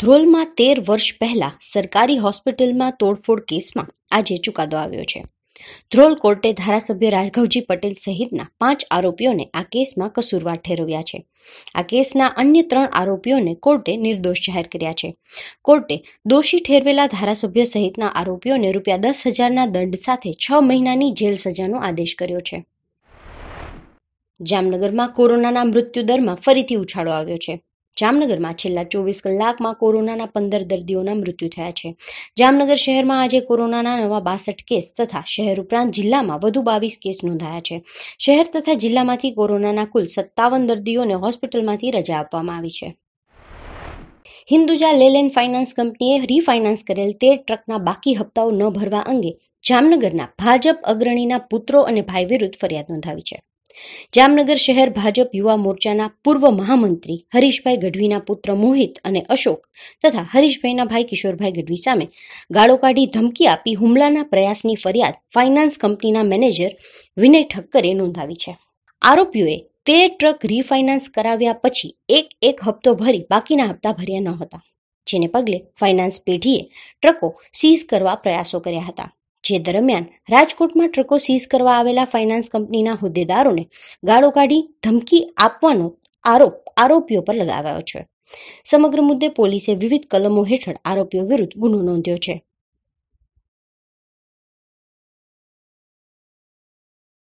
ધ્રોલમાં તેર વર્ષ પહેલા સરકારી હોસ્પિટલમાં તોડફોડ કેસમાં આજે ચુકાદો આવ્યો છે ધ્રોલ કોર્ટે ધારાસભ્ય રાઘવજી પટેલ સહિતના પાંચ આરોપીઓને આ કેસમાં કસૂરવાર ઠેરવ્યા છે આ કેસના અન્ય ત્રણ આરોપીઓને કોર્ટે નિર્દોષ જાહેર કર્યા છે કોર્ટે દોષી ઠેરવેલા ધારાસભ્ય સહિતના આરોપીઓને રૂપિયા દસ હજારના દંડ સાથે છ મહિનાની જેલ સજાનો આદેશ કર્યો છે જામનગરમાં કોરોનાના મૃત્યુદરમાં ફરીથી ઉછાળો આવ્યો છે જામનગરમાં છેલ્લા ચોવીસ કલાકમાં કોરોનાના પંદર દર્દીઓના મૃત્યુ થયા છે જામનગર શહેરમાં આજે કોરોનાના નવા બાસઠ કેસ તથા શહેર ઉપરાંત જિલ્લામાં વધુ બાવીસ કેસ નોંધાયા છે શહેર તથા જિલ્લામાંથી કોરોનાના કુલ સત્તાવન દર્દીઓને હોસ્પિટલમાંથી રજા આપવામાં આવી છે હિન્દુજા લેલેન્ડ ફાઇનાન્સ કંપનીએ રીફાઇનાન્સ કરેલ તેર ટ્રકના બાકી હપ્તાઓ ન ભરવા અંગે જામનગરના ભાજપ અગ્રણીના પુત્રો અને ભાઈ વિરુદ્ધ ફરિયાદ નોંધાવી છે જામનગર શહેર ભાજપ યુવા મોરચાના પૂર્વ મહામંત્રી હરીશભાઈ ગઢવીના પુત્ર મોહિત અને અશોક તથા હરીશભાઈના ભાઈ કિશોરભાઈ ગઢવી સામે ગાળો કાઢી ધમકી આપી હુમલાના પ્રયાસની ફરિયાદ ફાઇનાન્સ કંપનીના મેનેજર વિનય ઠક્કરે નોંધાવી છે આરોપીઓએ તે ટ્રક રીફાઇનાન્સ કરાવ્યા પછી એક એક હપ્તો ભરી બાકીના હપ્તા ભર્યા ન હતા જેને પગલે ફાઇનાન્સ પેઢીએ ટ્રકો સીઝ કરવા પ્રયાસો કર્યા હતા જે દરમિયાન રાજકોટમાં ટ્રકો સીઝ કરવા આવેલા ફાઇનાન્સ કંપનીના હોદ્દેદારોને ગાળો કાઢી ધમકી આપવાનો આરોપ આરોપીઓ પર લગાવ્યો છે સમગ્ર મુદ્દે પોલીસે વિવિધ કલમો હેઠળ આરોપીઓ વિરુદ્ધ ગુનો નોંધ્યો છે